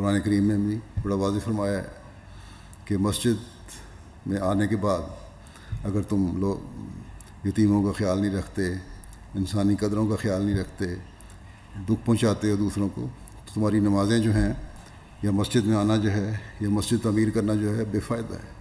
कुरान करीम में भी बड़ा वाज फरमाया है कि मस्जिद में आने के बाद अगर तुम लोग यतीमों का ख्याल नहीं रखते इंसानी कदरों का ख्याल नहीं रखते दुख पहुँचाते हो दूसरों को तो तुम्हारी नमाज़ें जो हैं या मस्जिद में आना जो है या मस्जिद तमीर करना जो है बेफ़ायदा है